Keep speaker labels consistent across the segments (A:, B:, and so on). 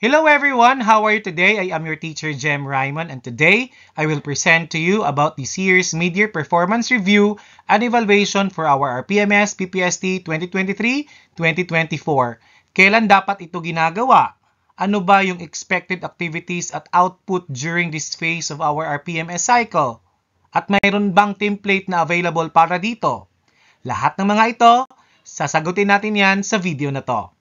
A: Hello everyone, how are you today? I am your teacher Jem Ryman and today I will present to you about this year's Mid-Year Performance Review and Evaluation for our RPMS PPST 2023-2024. Kailan dapat ito ginagawa? Ano ba yung expected activities at output during this phase of our RPMS cycle? At mayroon bang template na available para dito? Lahat ng mga ito, sasagutin natin yan sa video na to.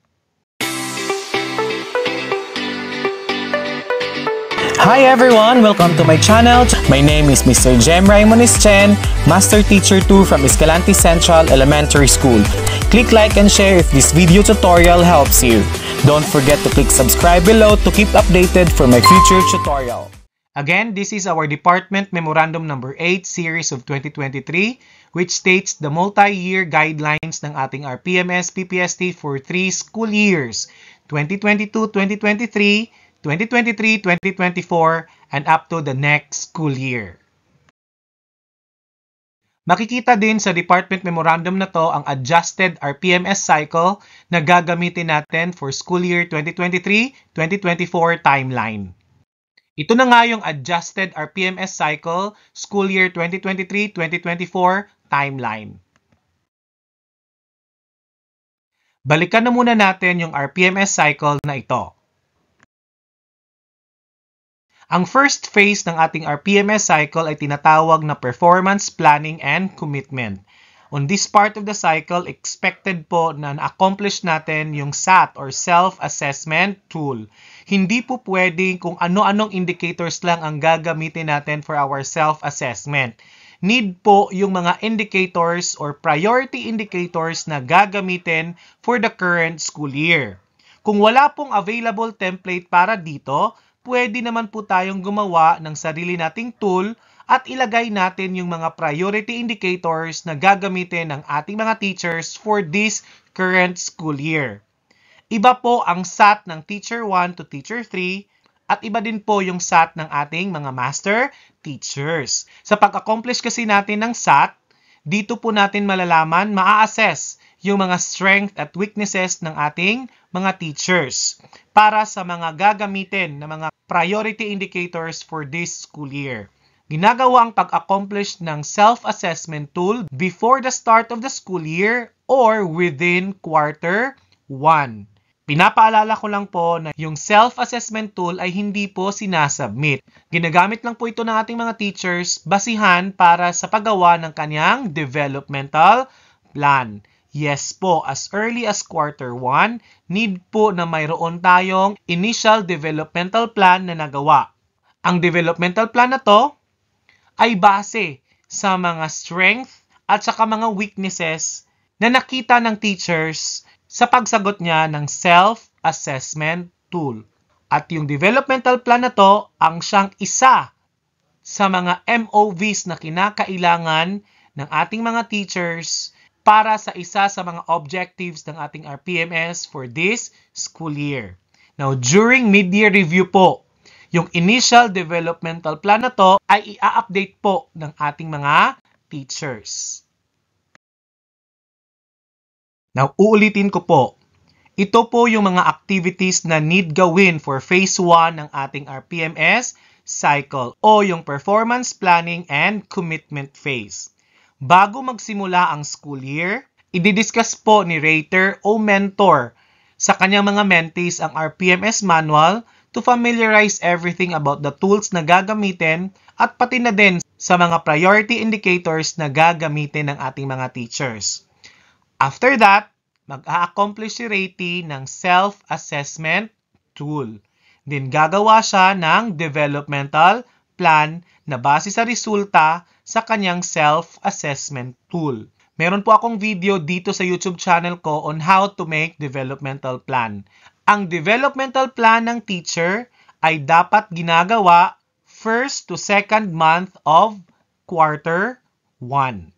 A: Hi everyone! Welcome to my channel. My name is Mr. Jem Raimonis Chen, Master Teacher 2 from Escalante Central Elementary School. Click like and share if this video tutorial helps you. Don't forget to click subscribe below to keep updated for my future tutorial. Again, this is our Department Memorandum Number 8 Series of 2023 which states the multi-year guidelines ng ating RPMS PPST for 3 school years 2022-2023 2023-2024 and up to the next school year. Makikita din sa department memorandum na to ang adjusted RPMS cycle na gagamitin natin for school year 2023-2024 timeline. Ito na nga yung adjusted RPMS cycle school year 2023-2024 timeline. Balikan na muna natin yung RPMS cycle na ito. Ang first phase ng ating RPMS cycle ay tinatawag na Performance Planning and Commitment. On this part of the cycle, expected po na na-accomplish natin yung SAT or Self-Assessment Tool. Hindi po pwedeng kung ano-anong indicators lang ang gagamitin natin for our self-assessment need po yung mga indicators or priority indicators na gagamitin for the current school year. Kung wala pong available template para dito, pwede naman po tayong gumawa ng sarili nating tool at ilagay natin yung mga priority indicators na gagamitin ng ating mga teachers for this current school year. Iba po ang SAT ng Teacher 1 to Teacher 3 at iba din po yung SAT ng ating mga master teachers. Sa pag-accomplish kasi natin ng SAT, dito po natin malalaman, maa-assess yung mga strength at weaknesses ng ating mga teachers para sa mga gagamitin na mga priority indicators for this school year. Ginagawa ang pag-accomplish ng self-assessment tool before the start of the school year or within quarter 1. Pinapaalala ko lang po na yung self-assessment tool ay hindi po sinasubmit. Ginagamit lang po ito ng ating mga teachers basihan para sa paggawa ng kanyang developmental plan. Yes po, as early as quarter 1, need po na mayroon tayong initial developmental plan na nagawa. Ang developmental plan na to ay base sa mga strength at saka mga weaknesses na nakita ng teachers sa pagsagot niya ng self-assessment tool. At yung developmental plan na to ang siyang isa sa mga MOVs na kinakailangan ng ating mga teachers para sa isa sa mga objectives ng ating RPMS for this school year. Now, during mid-year review po, yung initial developmental plan na to ay i-update po ng ating mga teachers. Now, uulitin ko po. Ito po yung mga activities na need gawin for phase 1 ng ating RPMS cycle o yung performance planning and commitment phase. Bago magsimula ang school year, ididiscuss po ni rater o mentor sa kanyang mga mentees ang RPMS manual to familiarize everything about the tools na gagamitin at pati na din sa mga priority indicators na gagamitin ng ating mga teachers. After that, mag-a-accomplish si Rati ng self-assessment tool. Din gagawa siya ng developmental plan na base sa resulta sa kanyang self-assessment tool. Meron po akong video dito sa YouTube channel ko on how to make developmental plan. Ang developmental plan ng teacher ay dapat ginagawa first to second month of quarter 1.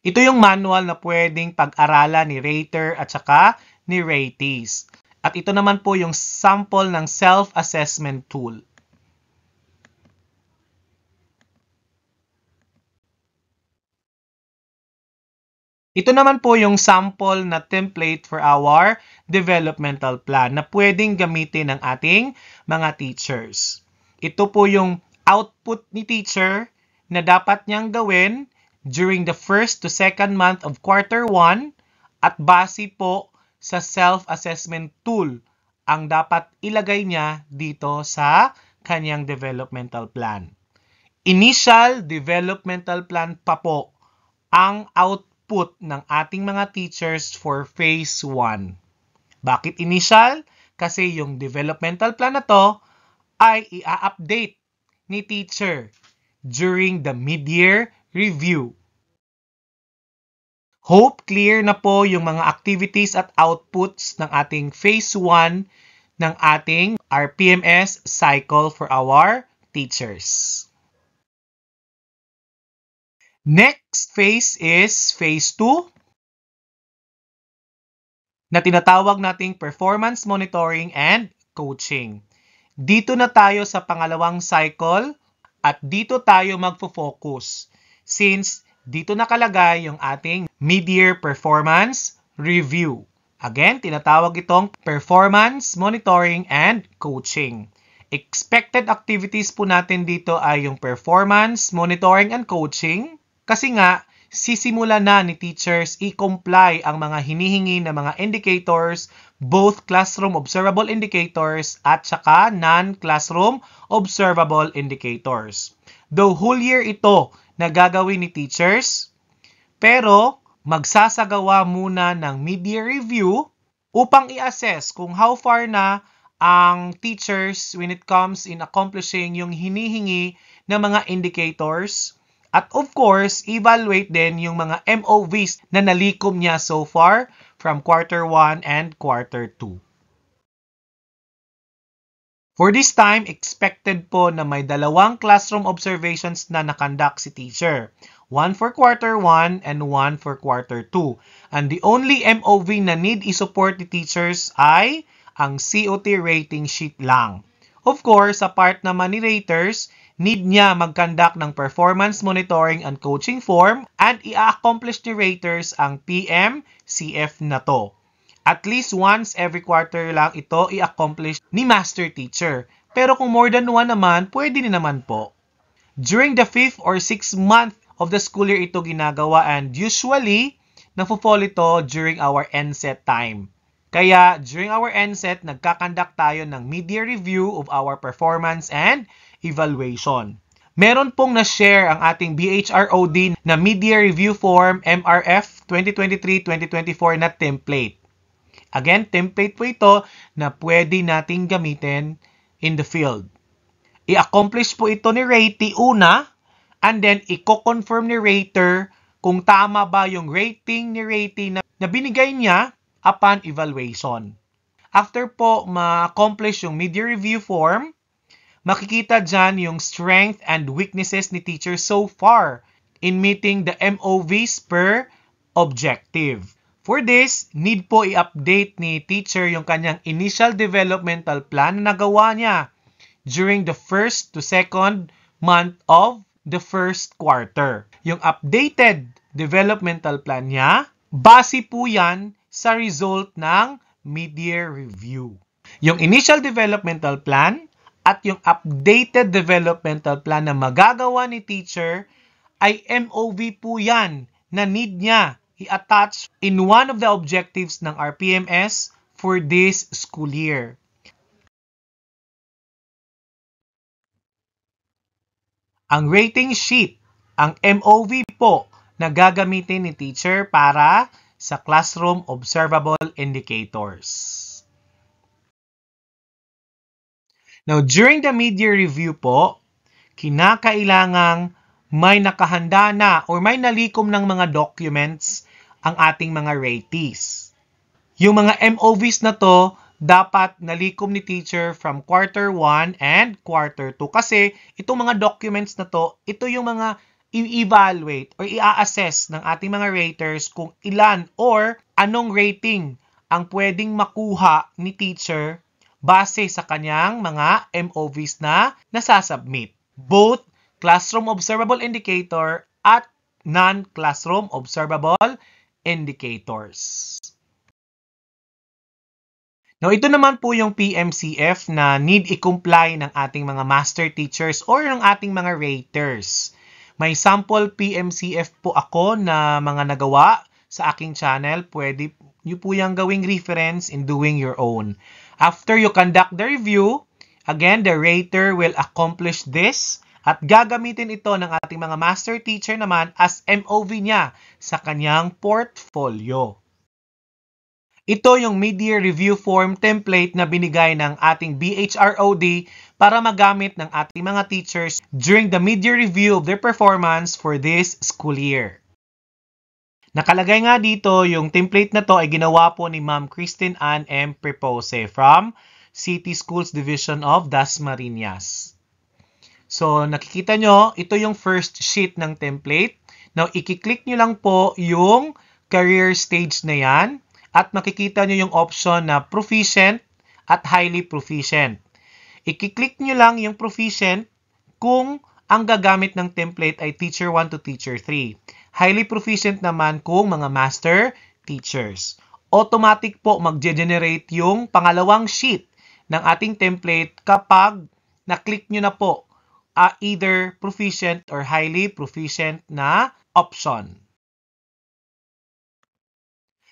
A: Ito yung manual na pwedeng pag-aralan ni Rater at saka ni Rates. At ito naman po yung sample ng self-assessment tool. Ito naman po yung sample na template for our developmental plan na pwedeng gamitin ng ating mga teachers. Ito po yung output ni teacher na dapat niyang gawin during the first to second month of quarter 1 at base po sa self-assessment tool ang dapat ilagay niya dito sa kanyang developmental plan. Initial developmental plan pa po ang output output ng ating mga teachers for phase 1. Bakit initial? Kasi yung developmental plan na to ay i-update ni teacher during the mid-year review. Hope clear na po yung mga activities at outputs ng ating phase 1 ng ating RPMS cycle for our teachers. Next phase is phase 2 na tinatawag nating performance monitoring and coaching. Dito na tayo sa pangalawang cycle at dito tayo magfo-focus since dito nakalagay yung ating mid-year performance review. Again, tinatawag itong performance monitoring and coaching. Expected activities po natin dito ay yung performance monitoring and coaching kasi nga, sisimula na ni teachers i-comply ang mga hinihingi na mga indicators, both classroom observable indicators at saka non-classroom observable indicators. Though whole year ito na gagawin ni teachers, pero magsasagawa muna ng mid-year review upang i-assess kung how far na ang teachers when it comes in accomplishing yung hinihingi ng mga indicators at of course, evaluate din yung mga MOVs na nalikom niya so far from quarter 1 and quarter 2. For this time, expected po na may dalawang classroom observations na nakandak si teacher. One for quarter 1 and one for quarter 2. And the only MOV na need i-support the teachers ay ang COT rating sheet lang. Of course, sa part naman ni raters, need niya mag-conduct ng performance monitoring and coaching form and i-accomplish ni raters ang PM, CF na to. At least once every quarter lang ito i-accomplish ni master teacher. Pero kung more than one naman, pwede ni naman po. During the 5th or 6th month of the school year ito ginagawa and usually, nafo ito during our NSET time. Kaya during our NSET, nagkakandak tayo ng mid-year review of our performance and evaluation. Meron pong na-share ang ating BHROD na Media Review Form MRF 2023-2024 na template. Again, template po ito na pwede nating gamitin in the field. I-accomplish po ito ni Ratey una and then i-confirm ni rater kung tama ba yung rating ni Ratey na, na binigay niya upon evaluation. After po ma-accomplish yung media review form, makikita dyan yung strength and weaknesses ni teacher so far in meeting the MOVs per objective. For this, need po i-update ni teacher yung kanyang initial developmental plan na nagawa niya during the first to second month of the first quarter. Yung updated developmental plan niya, base po yan sa result ng mid-year review. Yung initial developmental plan, at yung updated developmental plan na magagawa ni teacher ay MOV po yan na need niya i-attach in one of the objectives ng RPMS for this school year. Ang rating sheet, ang MOV po na gagamitin ni teacher para sa classroom observable indicators. Now, during the mid-year review po, kinakailangang may nakahanda na or may nalikom ng mga documents ang ating mga ratees. Yung mga MOVs na to, dapat nalikom ni teacher from quarter 1 and quarter 2 kasi itong mga documents na to, ito yung mga i-evaluate or i-assess ng ating mga raters kung ilan or anong rating ang pwedeng makuha ni teacher base sa kanyang mga MOVs na nasasubmit. Both classroom observable indicator at non-classroom observable indicators. Now, ito naman po yung PMCF na need i-comply ng ating mga master teachers or ng ating mga raters. May sample PMCF po ako na mga nagawa sa aking channel. Pwede nyo po yung gawing reference in doing your own. After you conduct the review, again, the rater will accomplish this at gagamitin ito ng ating mga master teacher naman as MOV niya sa kanyang portfolio. Ito yung mid-year review form template na binigay ng ating BHROD para magamit ng ating mga teachers during the mid-year review of their performance for this school year. Nakalagay nga dito, yung template na to ay ginawa po ni Ma'am Christine Ann M. Prepose from City Schools Division of Dasmariñas. So, nakikita nyo, ito yung first sheet ng template. Now, ikiklik nyo lang po yung career stage na yan at makikita nyo yung option na proficient at highly proficient. Ikiklik nyo lang yung proficient kung ang gagamit ng template ay Teacher 1 to Teacher 3. Highly proficient naman kung mga master teachers. Automatic po mag-generate yung pangalawang sheet ng ating template kapag na-click nyo na po uh, either proficient or highly proficient na option.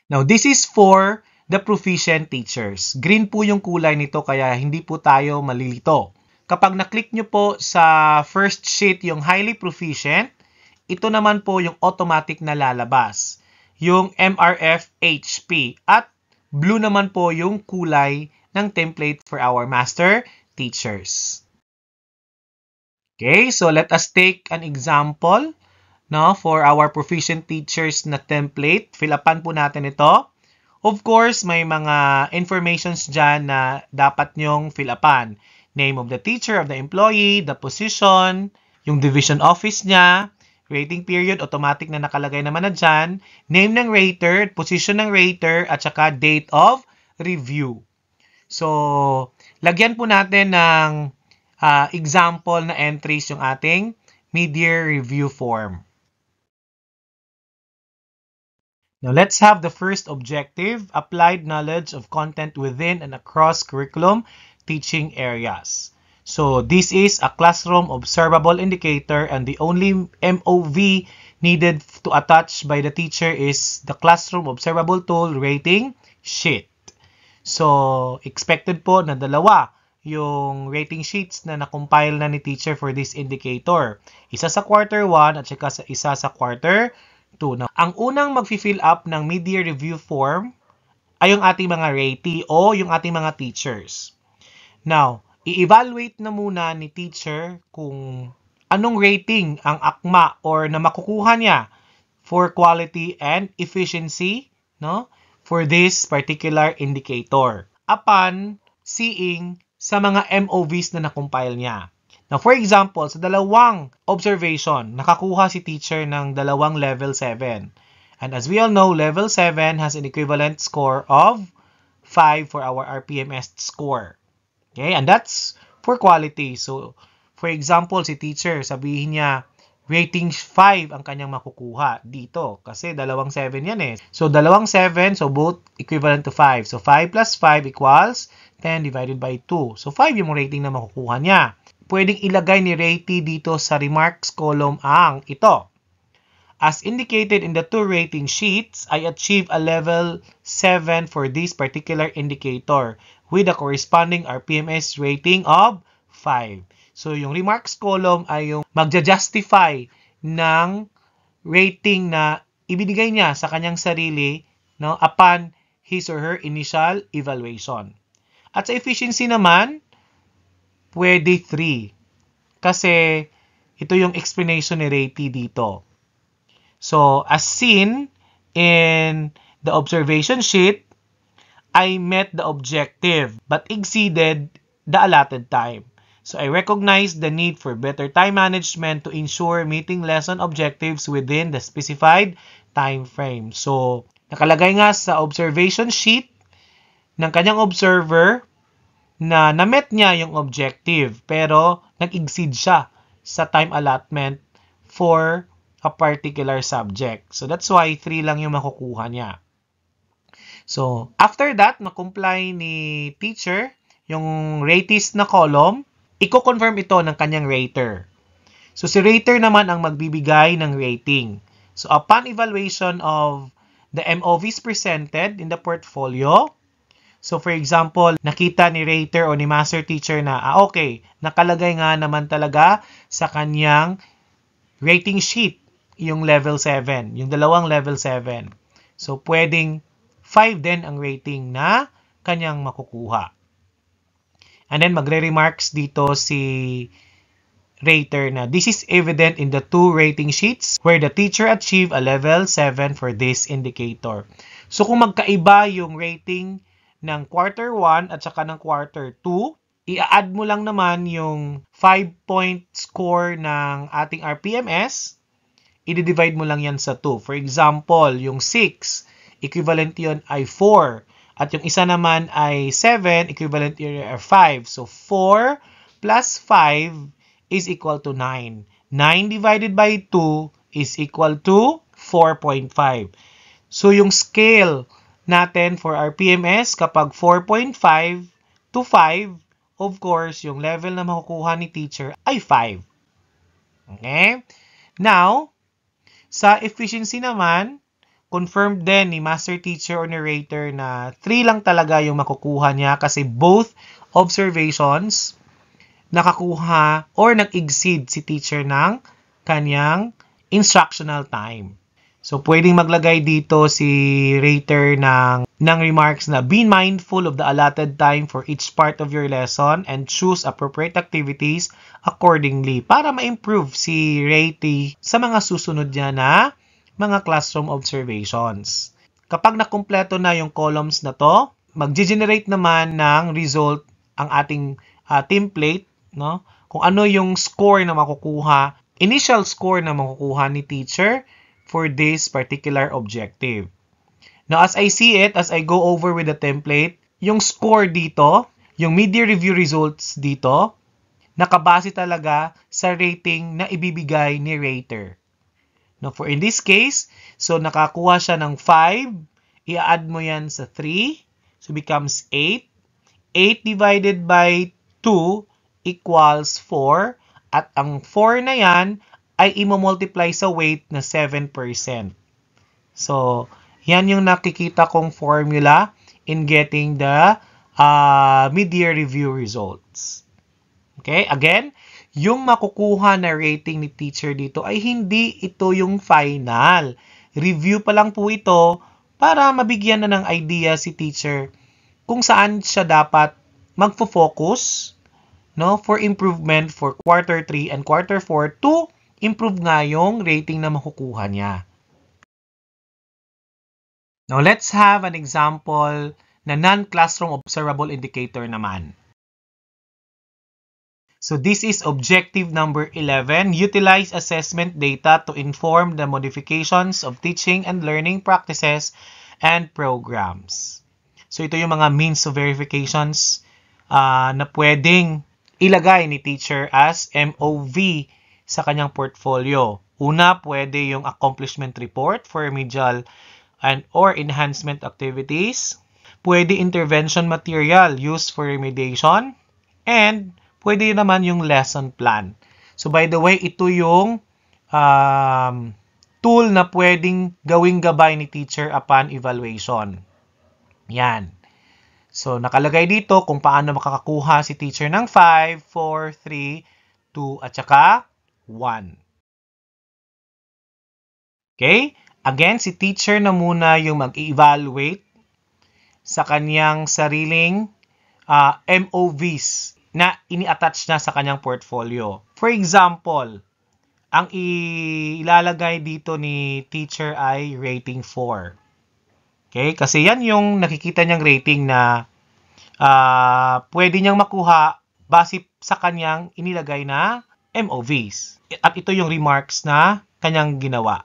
A: Now, this is for the proficient teachers. Green po yung kulay nito kaya hindi po tayo malilito. Kapag na-click nyo po sa first sheet yung highly proficient, ito naman po yung automatic na lalabas. Yung MRF HP at blue naman po yung kulay ng template for our master teachers. Okay, so let us take an example no, for our proficient teachers na template. Fill upan po natin ito. Of course, may mga informations dyan na dapat nyong fill upan name of the teacher, of the employee, the position, yung division office niya, rating period, automatic na nakalagay naman na dyan, name ng rater, position ng rater, at saka date of review. So, lagyan po natin ng uh, example na entries yung ating mid-year review form. Now, let's have the first objective, applied knowledge of content within and across curriculum teaching areas. So this is a classroom observable indicator and the only MOV needed to attach by the teacher is the classroom observable tool rating sheet. So expected po na dalawa yung rating sheets na nakompile na ni teacher for this indicator. Isa sa quarter 1 at saka sa isa sa quarter 2. Now, ang unang mag-fill up ng mid-year review form ay yung ating mga ratee o yung ating mga teachers. Now, i-evaluate na muna ni teacher kung anong rating ang akma or na makukuha niya for quality and efficiency no for this particular indicator upon seeing sa mga MOVs na nakompile niya. Now, for example, sa dalawang observation, nakakuha si teacher ng dalawang level 7. And as we all know, level 7 has an equivalent score of 5 for our RPMS score. Okay? And that's for quality. So, for example, si teacher, sabihin niya, rating 5 ang kanyang makukuha dito. Kasi dalawang 7 yan eh. So, dalawang 7, so both equivalent to 5. So, 5 plus 5 equals 10 divided by 2. So, 5 yung rating na makukuha niya. Pwedeng ilagay ni Ratey dito sa remarks column ang ito. As indicated in the two rating sheets, I achieved a level 7 for this particular indicator with a corresponding RPMS rating of 5. So, yung remarks column ay yung magja-justify ng rating na ibinigay niya sa kanyang sarili no, upon his or her initial evaluation. At sa efficiency naman, pwede 3. Kasi ito yung explanation ni Rati dito. So, as seen in the observation sheet, I met the objective but exceeded the allotted time. So I recognize the need for better time management to ensure meeting lesson objectives within the specified time frame. So nakalagay nga sa observation sheet ng kanyang observer na na-met niya yung objective pero nag-exceed siya sa time allotment for a particular subject. So that's why 3 lang yung makukuha niya. So, after that, na-comply ni teacher yung ratees na column, i-confirm ito ng kanyang rater. So, si rater naman ang magbibigay ng rating. So, upon evaluation of the MOVs presented in the portfolio, So for example, nakita ni rater o ni master teacher na, ah okay, nakalagay nga naman talaga sa kanyang rating sheet yung level 7, yung dalawang level 7. So pwedeng 5 din ang rating na kanyang makukuha. And then magre-remarks dito si rater na this is evident in the two rating sheets where the teacher achieved a level 7 for this indicator. So kung magkaiba yung rating ng quarter 1 at saka ng quarter 2, i-add mo lang naman yung 5-point score ng ating RPMS, i-divide mo lang yan sa 2. For example, yung 6 equivalent yon ay 4. At yung isa naman ay 7, equivalent yun ay 5. So, 4 plus 5 is equal to 9. 9 divided by 2 is equal to 4.5. So, yung scale natin for our PMS, kapag 4.5 to 5, of course, yung level na makukuha ni teacher ay 5. Okay? Now, sa efficiency naman, confirmed din ni master teacher or narrator na 3 lang talaga yung makukuha niya kasi both observations nakakuha or nag-exceed si teacher ng kanyang instructional time. So, pwedeng maglagay dito si rater ng, ng remarks na be mindful of the allotted time for each part of your lesson and choose appropriate activities accordingly para ma-improve si ratee sa mga susunod niya na mga classroom observations. Kapag nakumpleto na yung columns na to, mag-generate naman ng result ang ating uh, template, no? Kung ano yung score na makukuha, initial score na makukuha ni teacher for this particular objective. Now, as I see it, as I go over with the template, yung score dito, yung media review results dito, nakabase talaga sa rating na ibibigay ni rater. No, for in this case, so nakakuha siya ng 5, i-add mo yan sa 3, so becomes 8. 8 divided by 2 equals 4, at ang 4 na yan ay imo-multiply sa weight na 7%. So, yan yung nakikita kong formula in getting the uh, mid-year review results. Okay, again, yung makukuha na rating ni teacher dito ay hindi ito yung final. Review pa lang po ito para mabigyan na ng idea si teacher kung saan siya dapat magfo-focus no, for improvement for quarter 3 and quarter 4 to improve nga yung rating na makukuha niya. Now, let's have an example na non-classroom observable indicator naman. So this is objective number 11. Utilize assessment data to inform the modifications of teaching and learning practices and programs. So ito yung mga means of verifications uh, na pwedeng ilagay ni teacher as MOV sa kanyang portfolio. Una, pwede yung accomplishment report for remedial and or enhancement activities. Pwede intervention material used for remediation. And pwede naman yung lesson plan. So by the way, ito yung um, tool na pwedeng gawing gabay ni teacher upon evaluation. Yan. So nakalagay dito kung paano makakakuha si teacher ng 5, 4, 3, 2, at saka 1. Okay? Again, si teacher na muna yung mag-evaluate sa kanyang sariling uh, ah, MOVs, na ini-attach na sa kanyang portfolio. For example, ang ilalagay dito ni teacher ay rating 4. Okay? Kasi yan yung nakikita niyang rating na uh, pwede niyang makuha base sa kanyang inilagay na MOVs. At ito yung remarks na kanyang ginawa.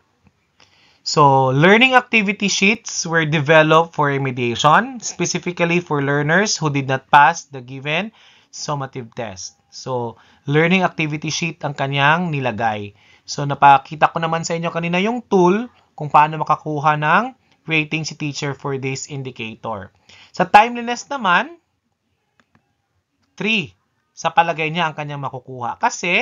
A: So, learning activity sheets were developed for remediation, specifically for learners who did not pass the given summative test. So, learning activity sheet ang kanyang nilagay. So, napakita ko naman sa inyo kanina yung tool kung paano makakuha ng rating si teacher for this indicator. Sa timeliness naman, 3 sa palagay niya ang kanyang makukuha. Kasi,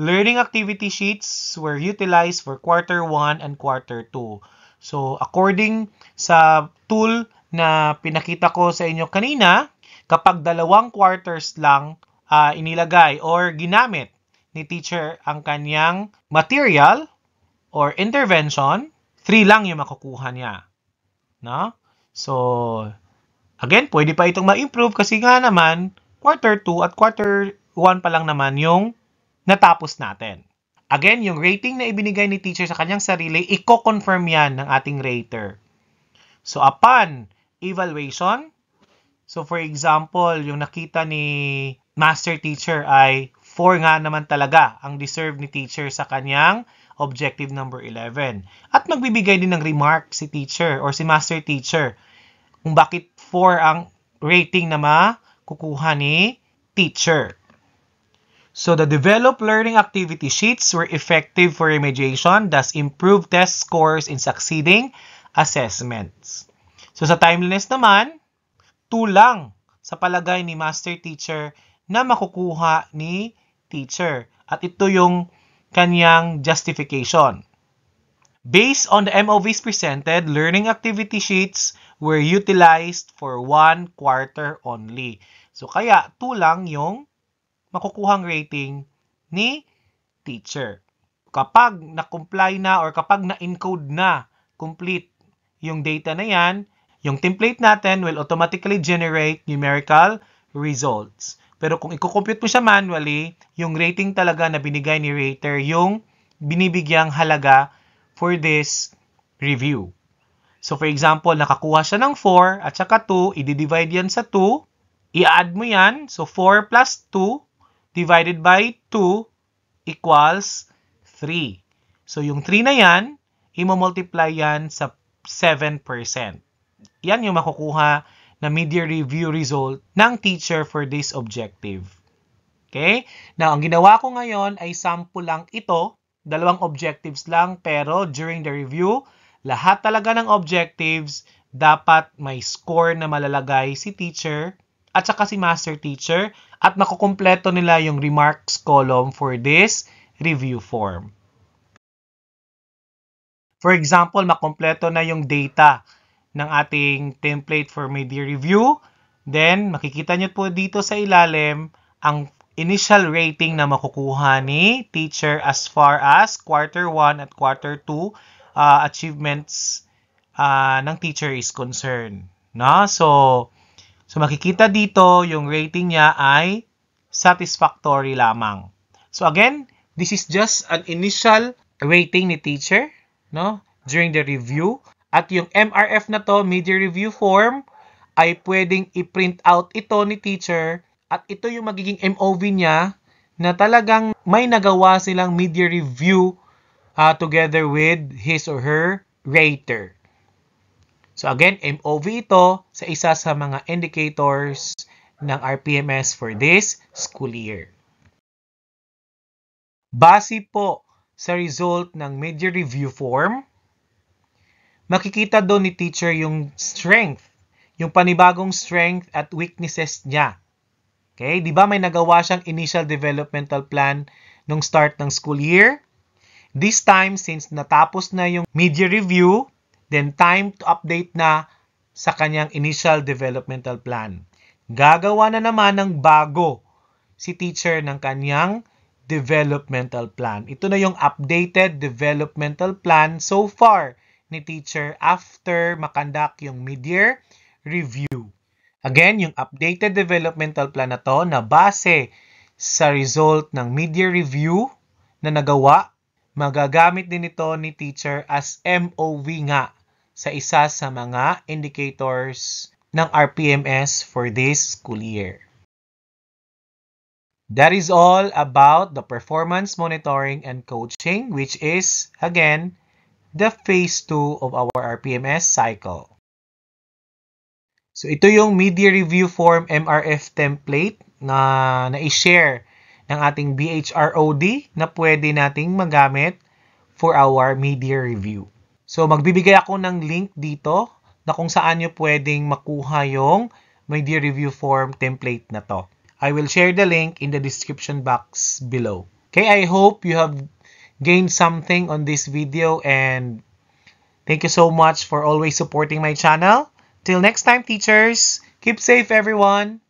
A: learning activity sheets were utilized for quarter 1 and quarter 2. So, according sa tool na pinakita ko sa inyo kanina, kapag dalawang quarters lang uh, inilagay or ginamit ni teacher ang kanyang material or intervention, 3 lang yung makukuha niya. No? So, again, pwede pa itong ma-improve kasi nga naman, quarter 2 at quarter 1 pa lang naman yung natapos natin. Again, yung rating na ibinigay ni teacher sa kanyang sarili, i-confirm yan ng ating rater. So, upon evaluation, So for example, yung nakita ni master teacher ay 4 nga naman talaga ang deserve ni teacher sa kanyang objective number 11. At magbibigay din ng remark si teacher or si master teacher kung bakit 4 ang rating na makukuha ni teacher. So the developed learning activity sheets were effective for remediation, thus improve test scores in succeeding assessments. So sa timeliness naman, lang sa palagay ni master teacher na makukuha ni teacher. At ito yung kanyang justification. Based on the MOVs presented, learning activity sheets were utilized for one quarter only. So kaya 2 lang yung makukuhang rating ni teacher. Kapag na-comply na or kapag na-encode na complete yung data na yan, yung template natin will automatically generate numerical results. Pero kung i-compute mo siya manually, yung rating talaga na binigay ni rater yung binibigyang halaga for this review. So for example, nakakuha siya ng 4 at saka 2, i-divide yan sa 2, i-add mo yan. So 4 plus 2 divided by 2 equals 3. So yung 3 na yan, i-multiply yan sa 7% yan yung makukuha na media review result ng teacher for this objective. Okay? Now, ang ginawa ko ngayon ay sample lang ito, dalawang objectives lang, pero during the review, lahat talaga ng objectives, dapat may score na malalagay si teacher at saka si master teacher at makukumpleto nila yung remarks column for this review form. For example, makumpleto na yung data ng ating template for mid-year review. Then, makikita nyo po dito sa ilalim ang initial rating na makukuha ni teacher as far as quarter 1 at quarter 2 uh, achievements uh, ng teacher is concerned. No? So, so makikita dito yung rating niya ay satisfactory lamang. So again, this is just an initial rating ni teacher no during the review. At yung MRF na to, media review form, ay pwedeng i-print out ito ni teacher at ito yung magiging MOV niya na talagang may nagawa silang media review uh, together with his or her rater. So again, MOV ito sa isa sa mga indicators ng RPMS for this school year. Base po sa result ng major review form, makikita doon ni teacher yung strength, yung panibagong strength at weaknesses niya. Okay? Di ba may nagawa siyang initial developmental plan nung start ng school year? This time, since natapos na yung media review, then time to update na sa kanyang initial developmental plan. Gagawa na naman ng bago si teacher ng kanyang developmental plan. Ito na yung updated developmental plan so far ni teacher after makandak yung mid-year review. Again, yung updated developmental plan na to na base sa result ng mid-year review na nagawa, magagamit din ito ni teacher as MOV nga sa isa sa mga indicators ng RPMS for this school year. That is all about the performance monitoring and coaching, which is, again, the phase 2 of our RPMS cycle. So ito yung media review form MRF template na na-share ng ating BHROD na pwede nating magamit for our media review. So magbibigay ako ng link dito na kung saan nyo pwedeng makuha yung media review form template na to. I will share the link in the description box below. Okay, I hope you have gained something on this video and thank you so much for always supporting my channel. Till next time, teachers, keep safe, everyone.